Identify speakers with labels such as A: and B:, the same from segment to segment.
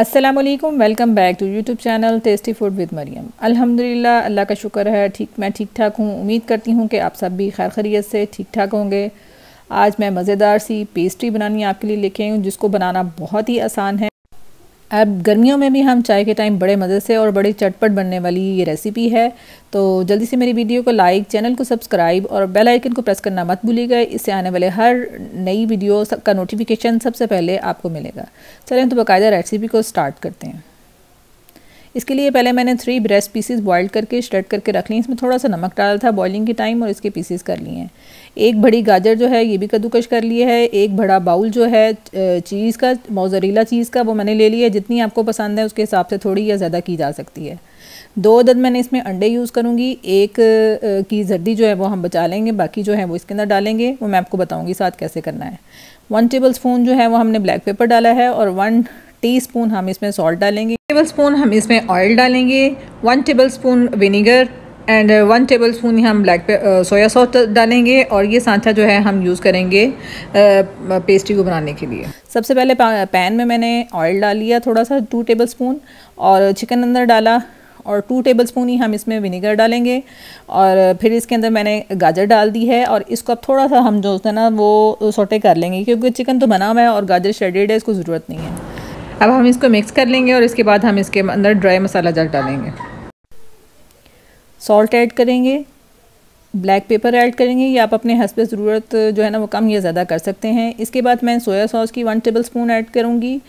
A: अस्सलाम वालेकुम welcome back to YouTube channel tasty food with Mariam अल्हम्दुलिल्लाह अल्लाह का शुक्र है ठीक मैं ठीक ठाक हूँ उम्मीद करती हूँ कि आप सब भी खैर खरीत से ठीक ठाक होंगे आज मैं मज़ेदार सी पेस्ट्री बनानी आपके लिए लेके आई हूँ जिसको बनाना बहुत ही आसान है अब गर्मियों में भी हम चाय के टाइम बड़े मज़े से और बड़े चटपट बनने वाली ये रेसिपी है तो जल्दी से मेरी वीडियो को लाइक चैनल को सब्सक्राइब और बेल आइकन को प्रेस करना मत भूलिएगा इससे आने वाले हर नई वीडियो का नोटिफिकेशन सबसे पहले आपको मिलेगा चलें तो बाकायदा रेसिपी को स्टार्ट करते हैं इसके लिए पहले मैंने थ्री ब्रेस्ट पीसेस बॉयल करके स्टड करके रख ली इसमें थोड़ा सा नमक डाला था बॉइलिंग के टाइम और इसके पीसेस कर लिए हैं एक बड़ी गाजर जो है ये भी कद्दूकश कर लिए है एक बड़ा बाउल जो है चीज़ का मोजरीला चीज़ का वो मैंने ले लिया है जितनी आपको पसंद है उसके हिसाब से थोड़ी या ज़्यादा की जा सकती है दो दद मैंने इसमें अंडे यूज़ करूँगी एक की जर्दी जो है वो हम बचा लेंगे बाकी जो है वो इसके अंदर डालेंगे वो मैं आपको बताऊँगी साथ कैसे करना है वन टेबल स्पून जो है वो हमने ब्लैक पेपर डाला है और वन टीस्पून हम इसमें सॉल्ट डालेंगे टेबल स्पून हम इसमें ऑयल डालेंगे one tablespoon vinegar and one tablespoon हम ब्लैक सोया सॉस डालेंगे और ये सांचा जो है हम यूज़ करेंगे पेस्ट्री uh, को बनाने के लिए सबसे पहले पैन में मैंने ऑयल डाल लिया थोड़ा सा टू टेबल स्पून और चिकन अंदर डाला और टू टेबल स्पून ही हम इसमें विनीगर डालेंगे और फिर इसके अंदर मैंने गाजर डाल दी है और इसको अब थोड़ा सा हम जो है ना वो सोटे कर लेंगे क्योंकि चिकन तो बना हुआ है और गाजर शेडेड है इसको ज़रूरत नहीं है अब हम इसको मिक्स कर लेंगे और इसके बाद हम इसके अंदर ड्राई मसाला जल डालेंगे सॉल्ट ऐड करेंगे ब्लैक पेपर ऐड करेंगे या आप अपने हंस ज़रूरत जो है ना वो कम या ज़्यादा कर सकते हैं इसके बाद मैं सोया सॉस की वन टेबल स्पून ऐड करूँगी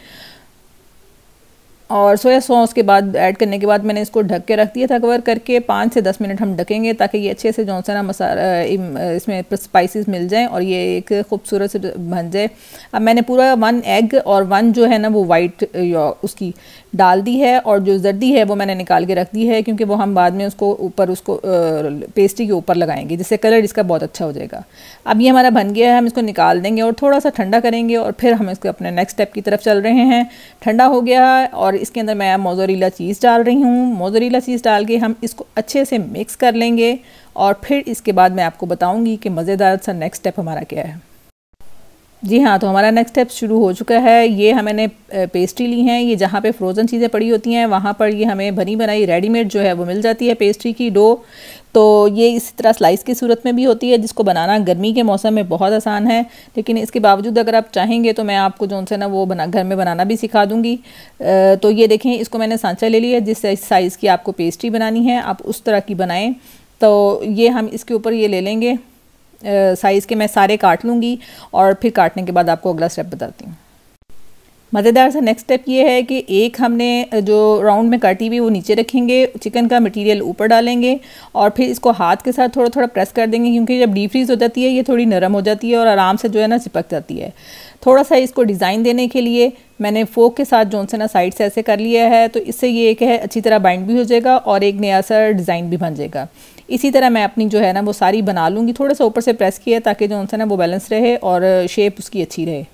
A: और सोया सॉस के बाद ऐड करने के बाद मैंने इसको ढक के रख दिया था कवर करके पाँच से दस मिनट हम ढकेंगे ताकि ये अच्छे से जो सा ना मसाला इसमें स्पाइसेस मिल जाएं और ये एक खूबसूरत से बन जाए अब मैंने पूरा वन एग और वन जो है ना वो वाइट उसकी डाल दी है और जो जर्दी है वो मैंने निकाल के रख दी है क्योंकि वो हम बाद में उसको ऊपर उसको पेस्ट्री के ऊपर लगाएंगे जिससे कलर इसका बहुत अच्छा हो जाएगा अब ये हमारा बन गया है हम इसको निकाल देंगे और थोड़ा सा ठंडा करेंगे और फिर हम इसको अपने नेक्स्ट स्टेप की तरफ चल रहे हैं ठंडा हो गया और इसके अंदर मैं मोजोरीला चीज़ डाल रही हूँ मोजोरीला चीज़ डाल के हम इसको अच्छे से मिक्स कर लेंगे और फिर इसके बाद मैं आपको बताऊँगी कि मज़ेदार सा नेक्स्ट स्टेप हमारा क्या है जी हाँ तो हमारा नेक्स्ट स्टेप शुरू हो चुका है ये हमने पेस्ट्री ली है ये जहाँ पे फ्रोज़न चीज़ें पड़ी होती हैं वहाँ पर ये हमें बनी बनाई रेडीमेड जो है वो मिल जाती है पेस्ट्री की डो तो ये इसी तरह स्लाइस की सूरत में भी होती है जिसको बनाना गर्मी के मौसम में बहुत आसान है लेकिन इसके बावजूद अगर आप चाहेंगे तो मैं आपको जो उनसे ना वो बना घर में बनाना भी सिखा दूँगी तो ये देखें इसको मैंने सांचा ले लिया जिस साइज़ की आपको पेस्ट्री बनानी है आप उस तरह की बनाएँ तो ये हम इसके ऊपर ये ले लेंगे साइज़ के मैं सारे काट लूँगी और फिर काटने के बाद आपको अगला स्टेप बताती हूँ मज़ेदार सा नेक्स्ट स्टेप ये है कि एक हमने जो राउंड में काटी हुई वो नीचे रखेंगे चिकन का मटेरियल ऊपर डालेंगे और फिर इसको हाथ के साथ थोड़ा थोड़ा प्रेस कर देंगे क्योंकि जब डी फ्रीज हो जाती है ये थोड़ी नरम हो जाती है और आराम से जो है ना चिपक जाती है थोड़ा सा इसको डिज़ाइन देने के लिए मैंने फोक के साथ जोन से ना साइड से ऐसे कर लिया है तो इससे ये एक है अच्छी तरह बाइंड भी हो जाएगा और एक नया सा डिज़ाइन भी बन जाएगा इसी तरह मैं अपनी जो है ना वो सारी बना लूँगी थोड़ा सा ऊपर से प्रेस किया ताकि जो उनसे ना वो बैलेंस रहे और शेप उसकी अच्छी रहे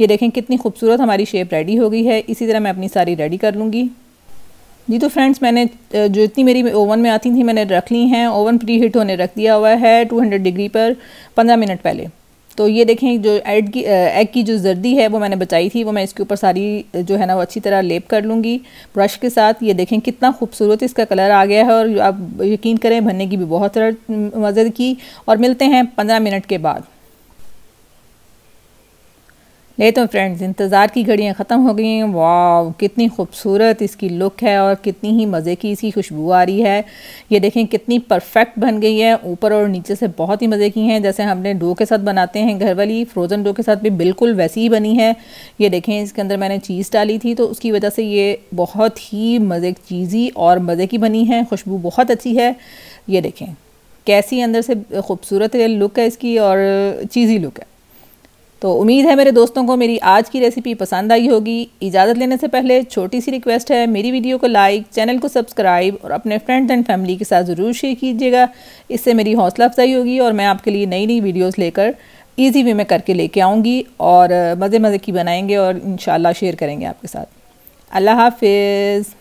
A: ये देखें कितनी खूबसूरत हमारी शेप रेडी हो गई है इसी तरह मैं अपनी सारी रेडी कर लूँगी जी तो फ्रेंड्स मैंने जो इतनी मेरी ओवन में आती थी मैंने रख ली हैं ओवन प्री हीट होने रख दिया हुआ है 200 डिग्री पर 15 मिनट पहले तो ये देखें जो एड की एग की जो जर्दी है वो मैंने बचाई थी वो मैं इसके ऊपर सारी जो है ना वो अच्छी तरह लेप कर लूँगी ब्रश के साथ ये देखें कितना खूबसूरत इसका कलर आ गया है और आप यकीन करें भरने की भी बहुत मदद की और मिलते हैं पंद्रह मिनट के बाद ले तो फ्रेंड्स इंतज़ार की घड़ियाँ ख़त्म हो गई हैं वाह कितनी खूबसूरत इसकी लुक है और कितनी ही मज़े की इसकी खुशबू आ रही है ये देखें कितनी परफेक्ट बन गई है ऊपर और नीचे से बहुत ही मज़े की हैं जैसे हमने डो के साथ बनाते हैं घर वाली फ्रोज़न डो के साथ भी बिल्कुल वैसी ही बनी है ये देखें इसके अंदर मैंने चीज़ डाली थी तो उसकी वजह से ये बहुत ही मज़े चीज़ी और मज़े की बनी है खुशबू बहुत अच्छी है ये देखें कैसी अंदर से खूबसूरत लुक है इसकी और चीज़ी लुक है तो उम्मीद है मेरे दोस्तों को मेरी आज की रेसिपी पसंद आई होगी इजाज़त लेने से पहले छोटी सी रिक्वेस्ट है मेरी वीडियो को लाइक चैनल को सब्सक्राइब और अपने फ्रेंड्स एंड फैमिली के साथ ज़रूर शेयर कीजिएगा इससे मेरी हौसला अफजाई होगी और मैं आपके लिए नई नई वीडियोस लेकर ईजी वे में करके लेके आऊँगी और मज़े मज़े की बनाएंगे और इन शेयर करेंगे आपके साथ अल्लाह हाफिज़